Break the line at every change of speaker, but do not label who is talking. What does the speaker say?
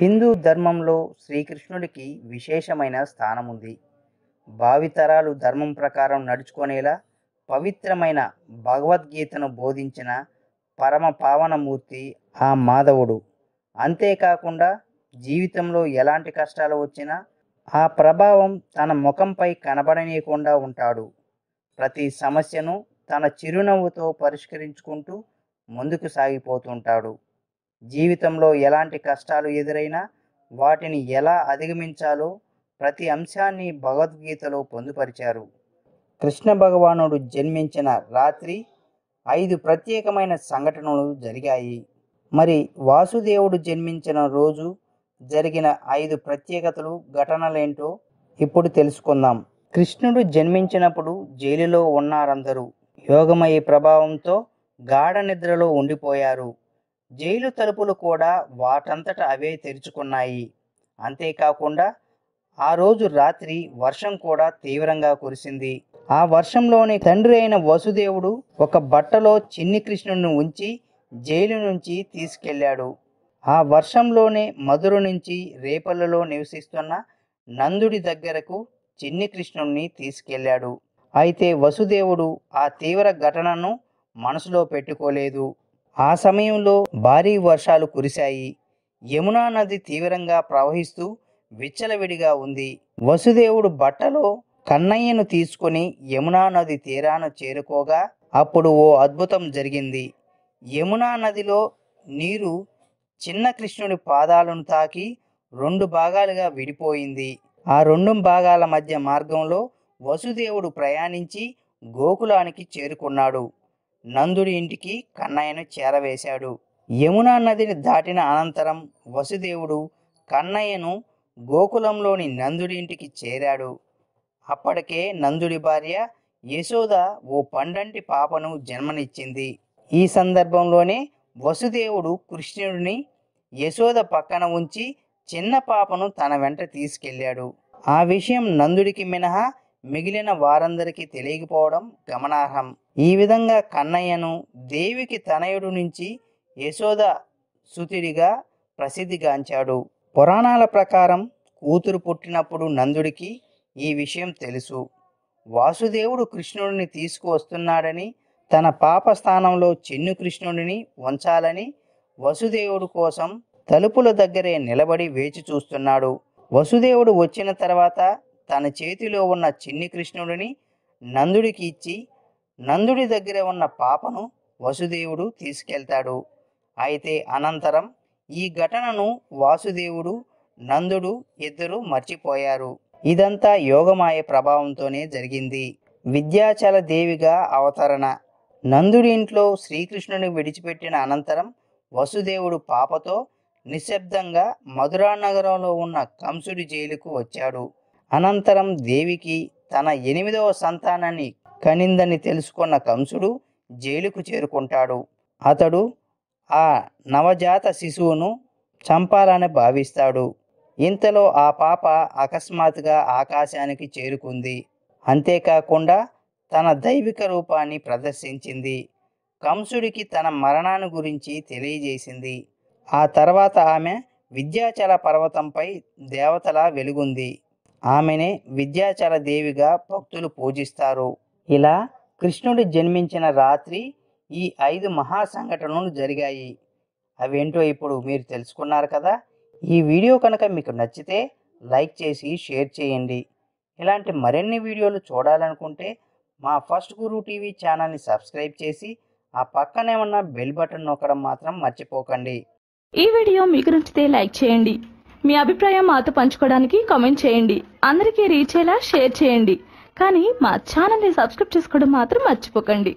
హిందూ ధర్మంలో శ్రీకృష్ణుడికి విశేషమైన స్థానం ఉంది భావితరాలు ధర్మం ప్రకారం నడుచుకునేలా పవిత్రమైన భగవద్గీతను బోధించిన పరమ పావనమూర్తి ఆ మాధవుడు అంతేకాకుండా జీవితంలో ఎలాంటి కష్టాలు వచ్చినా ఆ ప్రభావం తన ముఖంపై కనబడనీయకుండా ఉంటాడు ప్రతి సమస్యను తన చిరునవ్వుతో పరిష్కరించుకుంటూ ముందుకు సాగిపోతుంటాడు జీవితంలో ఎలాంటి కష్టాలు ఎదురైనా వాటిని ఎలా అధిగమించాలో ప్రతి అంశాన్ని భగవద్గీతలో పొందుపరిచారు కృష్ణ భగవానుడు జన్మించిన రాత్రి ఐదు ప్రత్యేకమైన సంఘటనలు జరిగాయి మరి వాసుదేవుడు జన్మించిన రోజు జరిగిన ఐదు ప్రత్యేకతలు ఘటనలేంటో ఇప్పుడు తెలుసుకుందాం కృష్ణుడు జన్మించినప్పుడు జైలులో ఉన్నారందరూ యోగమయ ప్రభావంతో గాఢ నిద్రలో ఉండిపోయారు జైలు తలుపులు కూడా వాటంతట అవే తెరుచుకున్నాయి అంతేకాకుండా ఆ రోజు రాత్రి వర్షం కూడా తీవ్రంగా కురిసింది ఆ వర్షంలోని తండ్రి అయిన వసుదేవుడు ఒక బట్టలో చిన్ని కృష్ణుని ఉంచి జైలు నుంచి తీసుకెళ్లాడు ఆ వర్షంలోనే మధుర నుంచి రేపల్లలో నివసిస్తున్న నందుడి దగ్గరకు చిన్ని కృష్ణుణ్ణి తీసుకెళ్లాడు అయితే వసుదేవుడు ఆ తీవ్ర ఘటనను మనసులో పెట్టుకోలేదు ఆ సమయంలో భారీ వర్షాలు కురిశాయి యమునా నది తీవ్రంగా ప్రవహిస్తూ విచ్చలవిడిగా ఉంది వసుదేవుడు బట్టలో కన్నయ్యను తీసుకుని యమునా నది తీరాన చేరుకోగా అప్పుడు ఓ అద్భుతం జరిగింది యమునా నదిలో నీరు చిన్న కృష్ణుడి పాదాలను తాకి రెండు భాగాలుగా విడిపోయింది ఆ రెండు భాగాల మధ్య మార్గంలో వసుదేవుడు ప్రయాణించి గోకులానికి చేరుకున్నాడు నందుడి ఇంటికి కన్నయ్యను చేరవేశాడు యమునా నదిని దాటిన అనంతరం వసుదేవుడు కన్నయ్యను గోకులంలోని నందుడి ఇంటికి చేరాడు అప్పటికే నందుడి భార్య యశోద ఓ పండంటి పాపను జన్మనిచ్చింది ఈ సందర్భంలోనే వసుదేవుడు కృష్ణుడిని యశోద పక్కన ఉంచి చిన్న పాపను తన వెంట తీసుకెళ్లాడు ఆ విషయం నందుడికి మినహా మిగిలిన వారందరికీ తెలియకపోవడం గమనార్హం ఈ విధంగా కన్నయ్యను దేవికి తనయుడు నుంచి యశోద సుతిడిగా ప్రసిద్ధిగాంచాడు పురాణాల ప్రకారం కూతురు పుట్టినప్పుడు నందుడికి ఈ విషయం తెలుసు వాసుదేవుడు కృష్ణుడిని తీసుకువస్తున్నాడని తన పాప స్థానంలో చిన్ను కృష్ణుడిని ఉంచాలని వసుదేవుడు కోసం తలుపుల దగ్గరే నిలబడి వేచి చూస్తున్నాడు వసుదేవుడు వచ్చిన తర్వాత తన చేతిలో ఉన్న చిన్ని కృష్ణుడిని నందుడికి ఇచ్చి నందుడి దగ్గర ఉన్న పాపను వసుదేవుడు తీసుకెళ్తాడు అయితే అనంతరం ఈ ఘటనను వాసుదేవుడు నందుడు ఇద్దరు మర్చిపోయారు ఇదంతా యోగమాయ ప్రభావంతోనే జరిగింది విద్యాచల దేవిగా అవతరణ నందుడి ఇంట్లో శ్రీకృష్ణుని విడిచిపెట్టిన అనంతరం వసుదేవుడు పాపతో నిశ్శబ్దంగా మధురానగరంలో ఉన్న కంసుడి జైలుకు వచ్చాడు అనంతరం దేవికి తన ఎనిమిదవ సంతానాన్ని కనిందని తెలుసుకున్న కంసుడు జైలుకు చేరుకుంటాడు అతడు ఆ నవజాత శిశువును చంపాలని భావిస్తాడు ఇంతలో ఆ పాప అకస్మాత్తుగా ఆకాశానికి చేరుకుంది అంతేకాకుండా తన దైవిక రూపాన్ని ప్రదర్శించింది కంసుడికి తన మరణాన్ని గురించి తెలియజేసింది ఆ తర్వాత ఆమె విద్యాచల పర్వతంపై దేవతల వెలుగుంది ఆమెనే విద్యాచల దేవిగా భక్తులు పూజిస్తారు ఇలా కృష్ణుడు జన్మించిన రాత్రి ఈ ఐదు మహా సంఘటనలు జరిగాయి అవేంటో ఇప్పుడు మీరు తెలుసుకున్నారు కదా ఈ వీడియో కనుక మీకు నచ్చితే లైక్ చేసి షేర్ చేయండి ఇలాంటి మరిన్ని వీడియోలు చూడాలనుకుంటే మా ఫస్ట్ గురు టీవీ ఛానల్ని సబ్స్క్రైబ్ చేసి ఆ పక్కనే ఉన్న బెల్ బటన్ నొక్కడం మాత్రం మర్చిపోకండి ఈ వీడియో మీకు నచ్చితే లైక్ చేయండి మీ అభిప్రాయం మాతో పంచుకోవడానికి కామెంట్ చేయండి అందరికీ రీచ్ అయ్యేలా షేర్ చేయండి కానీ మా ఛానల్ని సబ్స్క్రైబ్ చేసుకోవడం మాత్రం మర్చిపోకండి